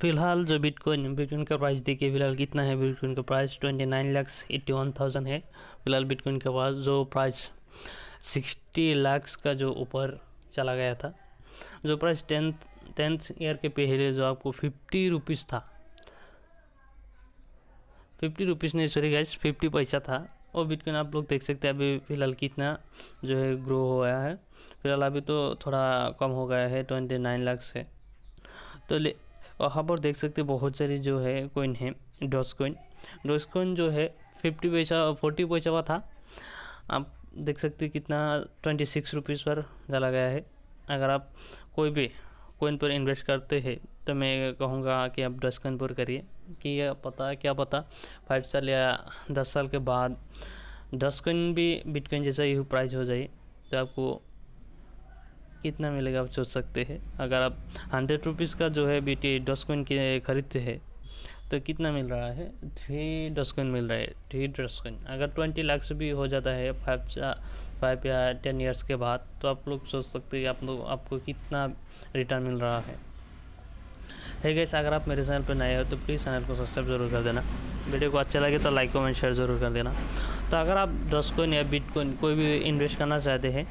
फिलहाल जो bitcoin bitcoin का प्राइस देखिए फिलहाल कितना है बिटकॉइन का price twenty nine lakhs eighty one thousand है फिलहाल बिटकॉइन का पास जो प्राइस सिक्सटी लैक्स का जो ऊपर चला गया था जो प्राइस टेंथ टेंथ ईयर के पहले जो आपको फिफ्टी रुपीज़ था फिफ्टी रुपीज़ नहीं सॉरी गैस फिफ्टी पैसा था और बिटकॉइन आप लोग देख सकते हैं अभी फ़िलहाल कितना जो है ग्रो हो गया है फिलहाल अभी तो थोड़ा कम हो गया है ट्वेंटी नाइन लाख से तो ले वहाँ पर देख सकते बहुत सारी जो है कोइन है डॉस कोइन डॉस कोइन जो है फिफ्टी पैसा फोर्टी पैसा का था आप देख सकते कितना ट्वेंटी सिक्स रुपीज़ पर डाला गया है अगर आप कोई भी कोइन पर इन्वेस्ट करते हैं तो मैं कहूँगा कि आप डॉस कोइन पर करिए कि पता क्या पता फाइव साल या दस साल के बाद डॉस कोइन भी बिटकॉइन जैसा ही प्राइस हो जाए तो आपको कितना मिलेगा आप सोच सकते हैं अगर आप हंड्रेड रुपीज़ का जो है बी टी डॉस कॉइन खरीदते हैं तो कितना मिल रहा है थ्री कोइन मिल रहा है थ्री कोइन अगर ट्वेंटी लाख से भी हो जाता है फाइव फाइव या टेन ईयर्स के बाद तो आप लोग सोच सकते हैं आप लोग आपको कितना रिटर्न मिल रहा है है गैस अगर आप मेरे चैनल पर नए हो तो प्लीज़ चैनल को सब्सक्राइब जरूर कर देना वीडियो को अच्छा लगे तो लाइक कमेंट शेयर जरूर कर देना तो अगर आप कोइन या बिटकॉइन कोई भी इन्वेस्ट करना चाहते हैं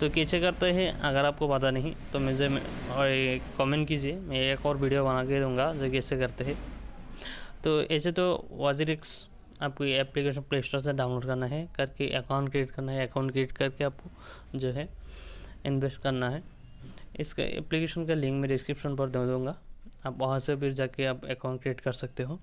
तो कैसे करते हैं अगर आपको पता नहीं तो मुझे कमेंट कीजिए मैं एक और वीडियो बना के दूँगा जो कैसे करते हैं तो ऐसे तो वाजिरिक्स आपको ये एप्लीकेशन प्ले स्टोर से डाउनलोड करना है करके अकाउंट क्रिएट करना है अकाउंट क्रिएट करके आपको जो है इन्वेस्ट करना है इसका एप्लीकेशन का लिंक मैं डिस्क्रिप्शन पर दे दूँगा आप वहाँ से फिर जाके आप अकाउंट क्रिएट कर सकते हो